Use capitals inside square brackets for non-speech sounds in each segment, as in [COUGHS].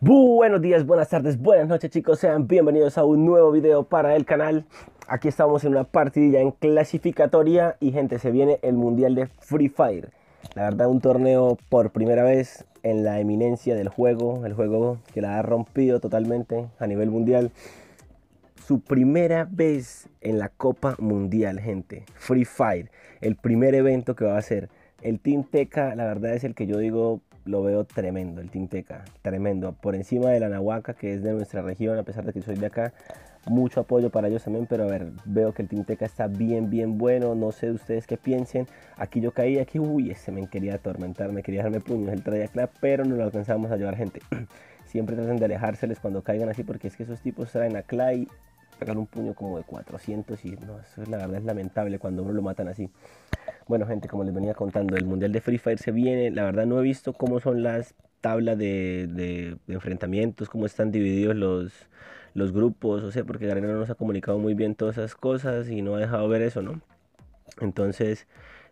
Buenos días, buenas tardes, buenas noches chicos, sean bienvenidos a un nuevo video para el canal Aquí estamos en una partidilla en clasificatoria y gente, se viene el mundial de Free Fire La verdad un torneo por primera vez en la eminencia del juego, el juego que la ha rompido totalmente a nivel mundial Su primera vez en la Copa Mundial gente, Free Fire, el primer evento que va a ser, el Team Teca, la verdad es el que yo digo lo veo tremendo, el Tinteca, tremendo. Por encima de la Nahuaca, que es de nuestra región, a pesar de que soy de acá, mucho apoyo para ellos también, pero a ver, veo que el Tinteca está bien, bien bueno, no sé ustedes qué piensen. Aquí yo caí, aquí, uy, ese me quería atormentar, me quería darme puños, el trayecto pero no lo alcanzamos a llevar gente. [CLEARS THROAT] Siempre tratan de alejárseles cuando caigan así, porque es que esos tipos traen a Clay, pegar un puño como de 400 y no, eso la verdad es lamentable cuando uno lo matan así. Bueno, gente, como les venía contando, el Mundial de Free Fire se viene. La verdad no he visto cómo son las tablas de, de, enfrentamientos, cómo están divididos los, los grupos, o sea, porque Garena no nos ha comunicado muy bien todas esas cosas y no ha dejado ver eso, ¿no? Entonces,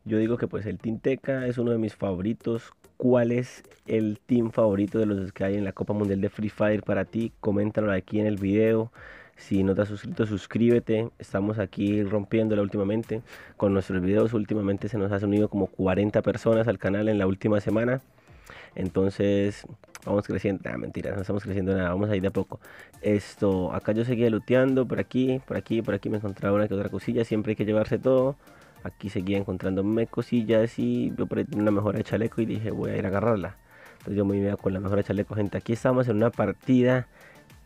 yo digo que pues el Team Teca es uno de mis favoritos. ¿Cuál es el team favorito de los que hay en la Copa Mundial de Free Fire para ti? Coméntalo aquí en el video. Si no te has suscrito, suscríbete. Estamos aquí rompiéndola últimamente con nuestros videos. Últimamente se nos ha unido como 40 personas al canal en la última semana. Entonces, vamos creciendo. Ah, mentira, no estamos creciendo nada, vamos a ir de a poco. Esto, acá yo seguía looteando por aquí, por aquí, por aquí me encontraba una que otra cosilla. Siempre hay que llevarse todo. Aquí seguía encontrándome cosillas y yo por una mejora de chaleco y dije, voy a ir a agarrarla. Entonces yo me iba con la mejora de chaleco, gente. Aquí estamos en una partida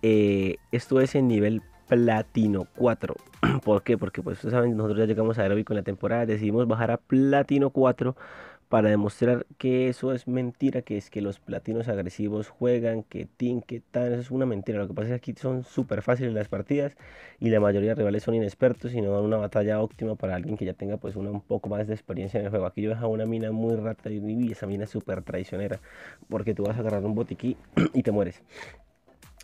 eh, esto es en nivel Platino 4. [CLEARS THROAT] ¿Por qué? Porque pues ustedes saben, nosotros ya llegamos a Aerobic con la temporada, decidimos bajar a Platino 4 para demostrar que eso es mentira, que es que los platinos agresivos juegan, que tin, que tan, eso es una mentira. Lo que pasa es que aquí son súper fáciles las partidas y la mayoría de rivales son inexpertos y no dan una batalla óptima para alguien que ya tenga pues una un poco más de experiencia en el juego. Aquí yo dejo una mina muy rata y esa mina es súper traicionera porque tú vas a agarrar un botiquí [CLEARS THROAT] y te mueres.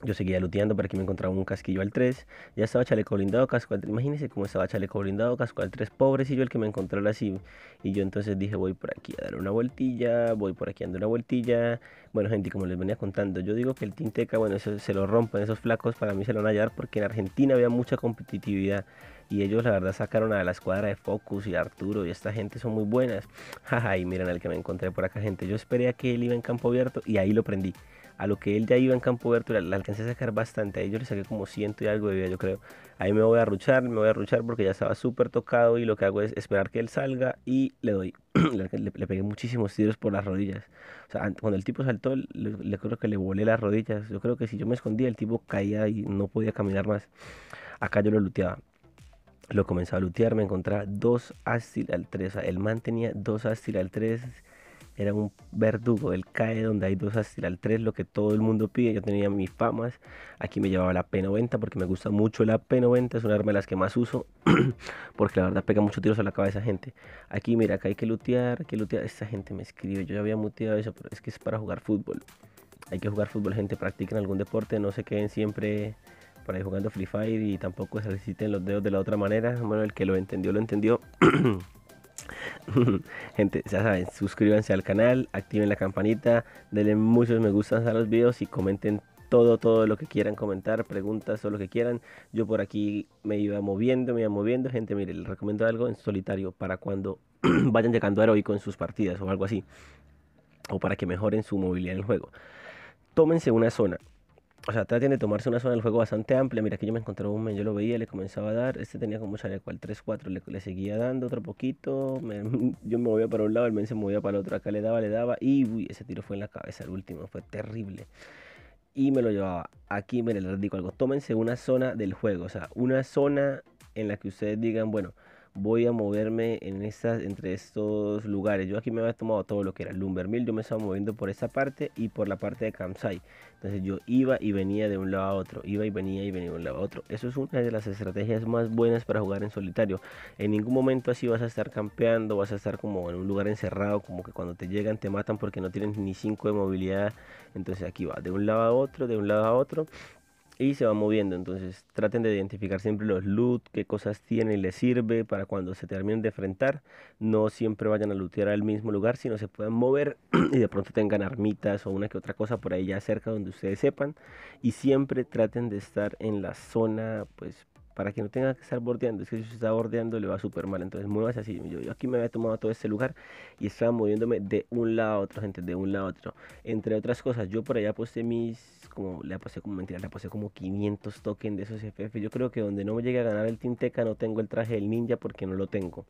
Yo seguía luteando para que me encontraba un casquillo al 3. Ya estaba chaleco blindado, casco al 3. Imagínense cómo estaba chaleco blindado, casco al 3. Pobrecillo el que me encontró así. Y yo entonces dije, voy por aquí a dar una vueltilla. Voy por aquí a dar una vueltilla. Bueno, gente, como les venía contando, yo digo que el Tinteca, bueno, se lo rompen esos flacos. Para mí se lo van a llevar porque en Argentina había mucha competitividad y ellos la verdad sacaron a la escuadra de Focus y Arturo y esta gente son muy buenas. [LAUGHS] Jaja, y miren al que me encontré por acá, gente. Yo esperé a que él iba en campo abierto y ahí lo prendí. A lo que él ya iba en campo abierto, le alcancé a sacar bastante. Ahí yo le saqué como ciento y algo de vida, yo creo. Ahí me voy a ruchar, me voy a ruchar porque ya estaba súper tocado y lo que hago es esperar que él salga y le doy. [CLEARS THROAT] le, pegué muchísimos tiros por las rodillas. O sea, cuando el tipo saltó, le, le creo que le volé las rodillas. Yo creo que si yo me escondía, el tipo caía y no podía caminar más. Acá yo lo luteaba lo comencé a lootear, me encontraba dos astil al 3. el man tenía dos astil al 3. Era un verdugo. Él cae donde hay dos astil al 3, lo que todo el mundo pide. Yo tenía mis famas. Aquí me llevaba la P90 porque me gusta mucho la P90. Es una arma de las que más uso. [CLEARS THROAT] porque la verdad pega muchos tiros a la cabeza gente. Aquí, mira, acá hay que lutear, hay que lutear. Esta gente me escribe. Yo ya había muteado eso, pero es que es para jugar fútbol. Hay que jugar fútbol, gente. Practiquen algún deporte. No se queden siempre para ir jugando Free Fire y tampoco se necesiten los dedos de la otra manera. Bueno, el que lo entendió, lo entendió. [COUGHS] Gente, ya saben, suscríbanse al canal, activen la campanita, denle muchos me gustan a los videos y comenten todo, todo lo que quieran comentar, preguntas o lo que quieran. Yo por aquí me iba moviendo, me iba moviendo. Gente, mire, les recomiendo algo en solitario para cuando [COUGHS] vayan llegando a heroico en sus partidas o algo así. O para que mejoren su movilidad en el juego. Tómense una zona, o sea, traten de tomarse una zona del juego bastante amplia. Mira, aquí yo me encontré un men, yo lo veía, le comenzaba a dar. Este tenía como chaleco cual 3-4, le, seguía dando otro poquito. [LAUGHS] yo me movía para un lado, el men se movía para el otro. Acá le daba, le daba. Y uy, ese tiro fue en la cabeza, el último, fue terrible. Y me lo llevaba. Aquí, mire les digo algo. Tómense una zona del juego, o sea, una zona en la que ustedes digan, bueno, voy a moverme en estas, entre estos lugares. Yo aquí me había tomado todo lo que era Lumbermill, yo me estaba moviendo por esta parte y por la parte de Campsite. Entonces yo iba y venía de un lado a otro, iba y venía y venía de un lado a otro. Eso es una de las estrategias más buenas para jugar en solitario. En ningún momento así vas a estar campeando, vas a estar como en un lugar encerrado, como que cuando te llegan te matan porque no tienes ni 5 de movilidad. Entonces aquí va de un lado a otro, de un lado a otro y se va moviendo. Entonces traten de identificar siempre los loot, qué cosas tienen y les sirve para cuando se terminen de enfrentar. No siempre vayan a lootear al mismo lugar, sino se puedan mover [CLEARS THROAT] y de pronto tengan armitas o una que otra cosa por ahí ya cerca donde ustedes sepan. Y siempre traten de estar en la zona pues para que no tenga que estar bordeando. Es que si se está bordeando le va súper mal. Entonces muévase así. Yo, aquí me había tomado todo este lugar y estaba moviéndome de un lado a otro, gente, de un lado a otro. Entre otras cosas, yo por allá aposté mis, como, le aposté como mentira, le aposté como 500 tokens de esos FF. Yo creo que donde no me llegue a ganar el Tinteca no tengo el traje del ninja porque no lo tengo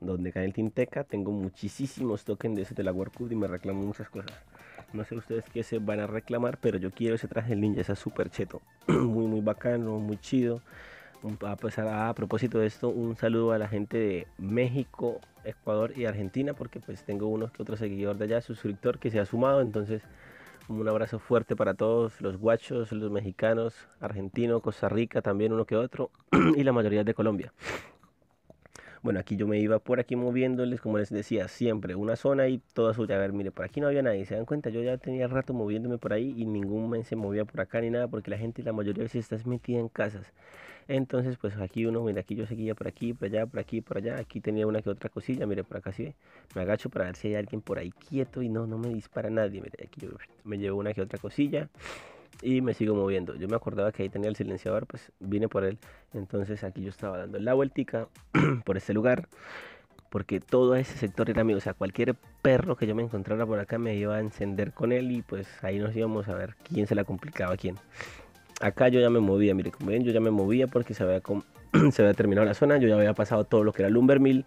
donde cae el Tinteca, tengo muchísimos tokens de esos de la World y me reclamo muchas cosas. No sé ustedes qué se van a reclamar, pero yo quiero ese traje ninja, es súper cheto. [CLEARS THROAT] muy, muy bacano, muy chido. A, ah, a, propósito de esto, un saludo a la gente de México, Ecuador y Argentina, porque pues tengo uno que otro seguidor de allá, suscriptor que se ha sumado, entonces un abrazo fuerte para todos los guachos, los mexicanos, argentinos, Costa Rica, también uno que otro, [CLEARS THROAT] y la mayoría de Colombia. Bueno, aquí yo me iba por aquí moviéndoles, como les decía, siempre una zona y toda suya. A ver, mire, por aquí no había nadie. ¿Se dan cuenta? Yo ya tenía rato moviéndome por ahí y ningún men se movía por acá ni nada porque la gente la mayoría de veces está metida en casas. Entonces, pues aquí uno, mire, aquí yo seguía por aquí, por allá, por aquí, por allá. Aquí tenía una que otra cosilla, mire, por acá sí. Me agacho para ver si hay alguien por ahí quieto y no, no me dispara nadie. Mire, aquí yo me llevo una que otra cosilla y me sigo moviendo. Yo me acordaba que ahí tenía el silenciador, pues vine por él. Entonces aquí yo estaba dando la vueltica [CLEARS THROAT] por este lugar, porque todo ese sector era mío. O sea, cualquier perro que yo me encontrara por acá me iba a encender con él y pues ahí nos íbamos a ver quién se la complicaba a quién. Acá yo ya me movía, mire, como ven, yo ya me movía porque se había, [CLEARS THROAT] se terminado la zona, yo ya había pasado todo lo que era Lumbermill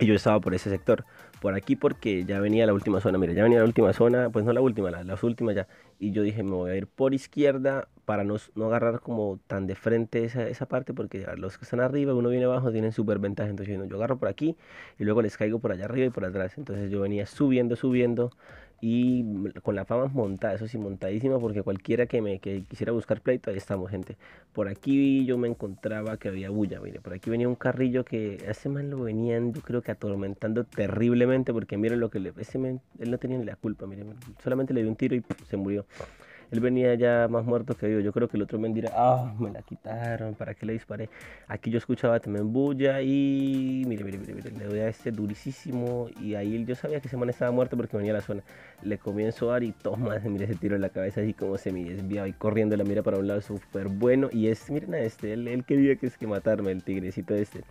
y yo estaba por ese sector por aquí porque ya venía la última zona. Mira, ya venía la última zona, pues no la última, las últimas ya. Y yo dije, me voy a ir por izquierda para no, no agarrar como tan de frente esa, esa parte porque los que están arriba, uno viene abajo, tienen súper ventaja. Entonces yo, yo agarro por aquí y luego les caigo por allá arriba y por atrás. Entonces yo venía subiendo, subiendo y con la fama montada, eso sí, montadísima, porque cualquiera que me que quisiera buscar pleito, ahí estamos, gente. Por aquí yo me encontraba que había bulla, mire, por aquí venía un carrillo que hace ese lo venían, yo creo que atormentando terriblemente, porque miren lo que le. Ese él no tenía ni la culpa, mire solamente le dio un tiro y se murió él venía ya más muerto que yo, Yo creo que el otro me dirá, ah, me la quitaron, ¿para qué le disparé? Aquí yo escuchaba también bulla y mire, mire, mire, mire, le doy a este durísimo y ahí yo sabía que ese man estaba muerto porque venía a la zona. Le comienzo a dar y toma, [LAUGHS] mire ese tiro en la cabeza así como se me desviaba y corriendo la mira para un lado súper bueno. Y es, miren a este, él, él quería que es que matarme, el tigrecito este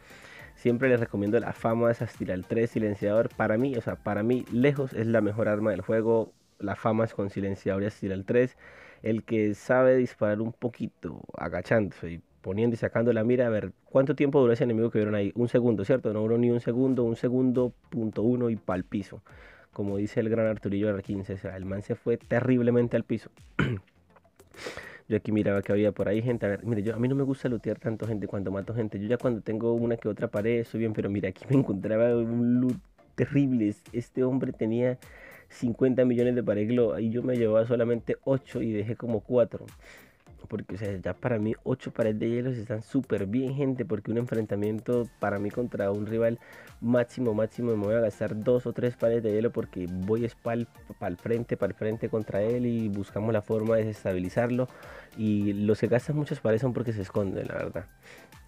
siempre les recomiendo la fama de Sastiral el 3 silenciador. Para mí, o sea, para mí lejos es la mejor arma del juego la fama es con silenciador y al 3. El que sabe disparar un poquito, agachándose y poniendo y sacando la mira, a ver cuánto tiempo duró ese enemigo que vieron ahí. Un segundo, ¿cierto? No duró ni un segundo, un segundo, punto uno y pa'l piso. Como dice el gran Arturillo de 15 o el man se fue terriblemente al piso. [CLEARS THROAT] Yo aquí miraba que había por ahí gente. A ver, mire, yo, a mí no me gusta lootear tanto gente cuando mato gente. Yo ya cuando tengo una que otra pared, estoy bien, pero mira, aquí me encontraba un loot terrible. Este hombre tenía 50 millones de hielo y yo me llevaba solamente 8 y dejé como 4. Porque o sea, ya para mí 8 paredes de hielo están súper bien, gente. Porque un enfrentamiento para mí contra un rival máximo, máximo, me voy a gastar 2 o 3 paredes de hielo. Porque voy para el frente, para el frente contra él y buscamos la forma de desestabilizarlo. Y los que gastan mucho parecen porque se esconden, la verdad.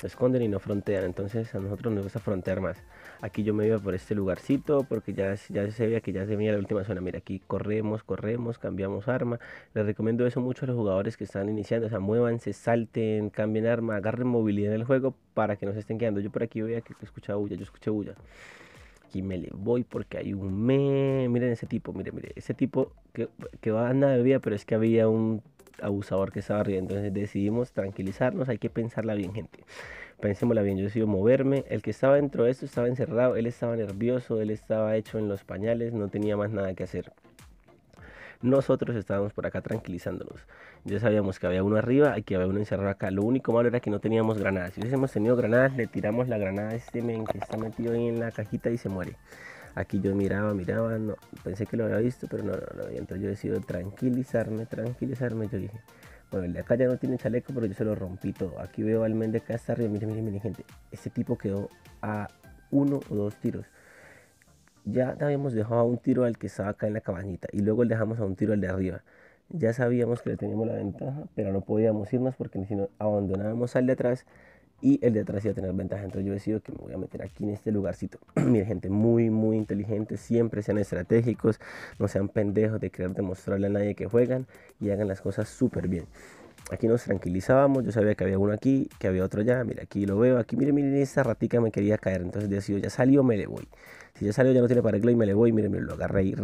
Se esconden y no frontean. Entonces a nosotros nos gusta frontear más. Aquí yo me iba por este lugarcito porque ya, ya se veía que ya se veía la última zona. Mira, aquí corremos, corremos, cambiamos arma. Les recomiendo eso mucho a los jugadores que están iniciando. O sea, muévanse, salten, cambien arma, agarren movilidad en el juego para que no se estén quedando. Yo por aquí veía que escuchaba bulla, yo escuché bulla aquí me le voy porque hay un me. Miren ese tipo, miren, miren, ese tipo que, que va a nada de vida, pero es que había un abusador que estaba arriba. Entonces decidimos tranquilizarnos, hay que pensarla bien, gente. Pensémosla bien, yo decido moverme. El que estaba dentro de esto estaba encerrado, él estaba nervioso, él estaba hecho en los pañales, no tenía más nada que hacer. Nosotros estábamos por acá tranquilizándonos. Ya sabíamos que había uno arriba y que había uno encerrado acá. Lo único malo era que no teníamos granadas. Si hubiésemos tenido granadas, le tiramos la granada a este men que está metido ahí en la cajita y se muere. Aquí yo miraba, miraba, no, pensé que lo había visto, pero no, no lo había. Entonces yo decido tranquilizarme, tranquilizarme. Yo dije, bueno, el de acá ya no tiene chaleco, pero yo se lo rompí todo. Aquí veo al men de acá hasta arriba, miren, miren, miren, gente. este tipo quedó a uno o dos tiros. Ya habíamos dejado a un tiro al que estaba acá en la cabañita y luego le dejamos a un tiro al de arriba. Ya sabíamos que le teníamos la ventaja, pero no podíamos irnos porque si no abandonábamos al de atrás, y el de atrás iba a tener ventaja. Entonces yo decido que me voy a meter aquí en este lugarcito. [CLEARS THROAT] Miren, gente muy, muy inteligente. Siempre sean estratégicos, no sean pendejos de querer demostrarle a nadie que juegan y hagan las cosas súper bien. Aquí nos tranquilizábamos, yo sabía que había uno aquí, que había otro allá, mira, aquí lo veo, aquí, miren, miren, esta ratica me quería caer, entonces decido, ya salió, me le voy. Si ya salió, ya no tiene arreglo y me le voy, miren, miren lo agarré y,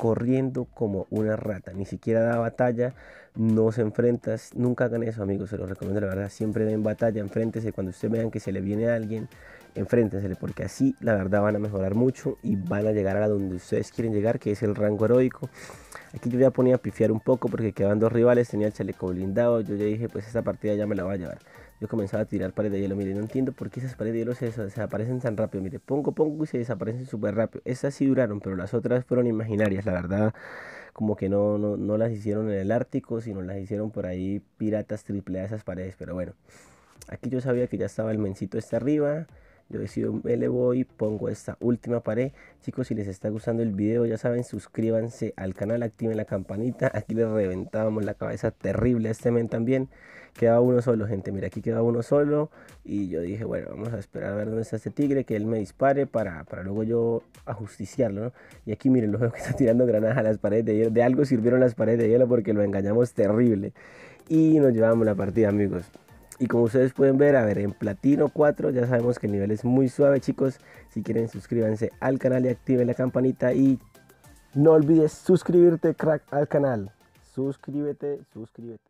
corriendo como una rata, ni siquiera da batalla, no se enfrentas, nunca hagan eso amigos, se los recomiendo la verdad, siempre den batalla, Enfréntense, cuando ustedes vean que se le viene a alguien, enfréntensele, porque así la verdad van a mejorar mucho y van a llegar a donde ustedes quieren llegar, que es el rango heroico. Aquí yo ya ponía a pifiar un poco porque quedaban dos rivales, tenía el chaleco blindado, yo ya dije pues esta partida ya me la va a llevar yo comenzaba a tirar paredes de hielo. Mire, no entiendo por qué esas paredes de hielo se desaparecen tan rápido. Mire, pongo, pongo y se desaparecen súper rápido. Esas sí duraron, pero las otras fueron imaginarias, la verdad. Como que no, no, no las hicieron en el Ártico, sino las hicieron por ahí piratas triple A esas paredes. Pero bueno, aquí yo sabía que ya estaba el mencito este arriba. Yo decido, me voy y pongo esta última pared. Chicos, si les está gustando el video, ya saben, suscríbanse al canal, activen la campanita. Aquí le reventábamos la cabeza terrible a este men también. Quedaba uno solo, gente. Mira, aquí quedaba uno solo. Y yo dije, bueno, vamos a esperar a ver dónde está este tigre, que él me dispare para, para luego yo ajusticiarlo, ¿no? Y aquí, miren, lo veo que está tirando granadas a las paredes de hielo. De algo sirvieron las paredes de hielo porque lo engañamos terrible. Y nos llevamos la partida, amigos. Y como ustedes pueden ver, a ver, en platino 4 ya sabemos que el nivel es muy suave, chicos. Si quieren, suscríbanse al canal y activen la campanita. Y no olvides suscribirte, crack, al canal. Suscríbete, suscríbete.